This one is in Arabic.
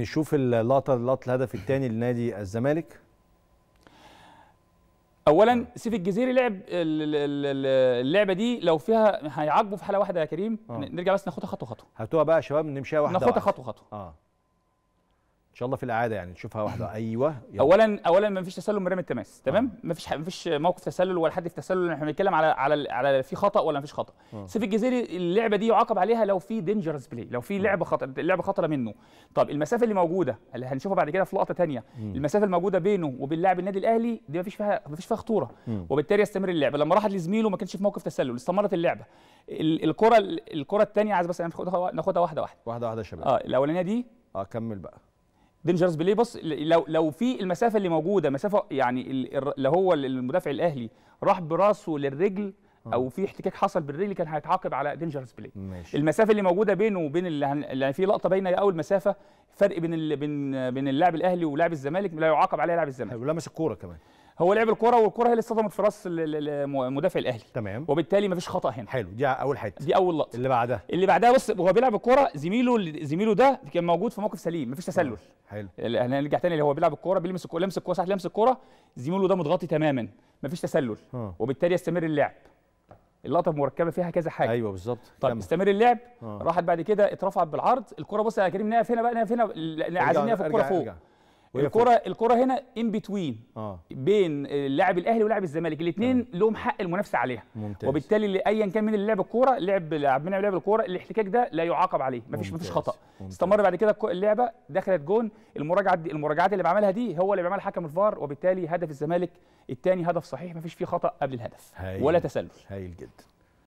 نشوف اللقطه لقطه الهدف الثاني لنادي الزمالك اولا سيف الجزيري لعب اللعبه دي لو فيها هيعاقبه في حاله واحده يا كريم آه. نرجع بس ناخدها خطوه خطوه هاتوها بقى يا شباب نمشيها واحده ناخدها خطوه خطوه اه شاء الله في الاعاده يعني نشوفها واحده ايوه يلا. اولا اولا ما فيش تسلل من رمي التماس آه. تمام آه. ما فيش ما فيش موقف تسلل ولا حد في تسلل احنا بنتكلم على على على في خطا ولا ما فيش خطا آه. سيف الجزيري اللعبه دي يعاقب عليها لو في دينجرس بلاي لو في آه. لعبه خطر لعبه خطره منه طب المسافه اللي موجوده اللي هنشوفها بعد كده في لقطه ثانيه المسافه الموجوده بينه وبين لاعب النادي الاهلي دي ما فيش فيها ما فيش فيها خطوره م. وبالتالي يستمر اللعبه لما راحت لزميله ما كانش في موقف تسلل استمرت اللعبه الكره الكره الثانيه عايز بس ناخدها واحده واحده واحده واحده يا شباب اه الاولانيه دي اه كمل بقى دينجرز بلاي بص لو لو في المسافه اللي موجوده مسافه يعني اللي هو المدافع الاهلي راح براسه للرجل او في احتكاك حصل بالرجل كان هيتعاقب على دينجرز بلاي ماشي. المسافه اللي موجوده بينه وبين اللي, يعني في لقطه باينه اول مسافه فرق بين بين بين اللاعب الاهلي ولاعب الزمالك لا يعاقب عليها لاعب الزمالك ولمس الكوره كمان هو لعب الكره والكره هي اللي اصطدمت في راس مدافع الاهلي تمام وبالتالي مفيش خطا هنا حلو دي اول حته دي اول لقطه اللي بعدها اللي بعدها بص هو بيلعب الكره زميله زميله ده كان موجود في موقف سليم مفيش تسلل حلو هنرجع تاني اللي هو بيلعب الكره بيلمس الكره لمس الكره ساعه لمس الكره زميله ده متغطي تماما مفيش تسلل وبالتالي يستمر اللعب اللقطه مركبه فيها كذا حاجه ايوه بالظبط طب استمر اللعب راحت بعد كده اترفعت بالعرض الكره بص يا كريم نقف هنا بقى نقف هنا عايزين نقف الكره فوق أرجع. الكره الكره هنا ان بتوين آه. بين آه، لاعب الاهلي ولاعب الزمالك الاثنين آه. لهم حق المنافسه عليها ممتاز. وبالتالي ايا كان من اللي لعب الكوره لعب لعب من لعب الكوره الاحتكاك ده لا يعاقب عليه مفيش مفيش خطا ممتاز. استمر بعد كده اللعبه دخلت جون المراجعه دي المراجعات اللي بعملها دي هو اللي بيعملها حكم الفار وبالتالي هدف الزمالك الثاني هدف صحيح مفيش فيه خطا قبل الهدف هايل. ولا تسلل هايل جدا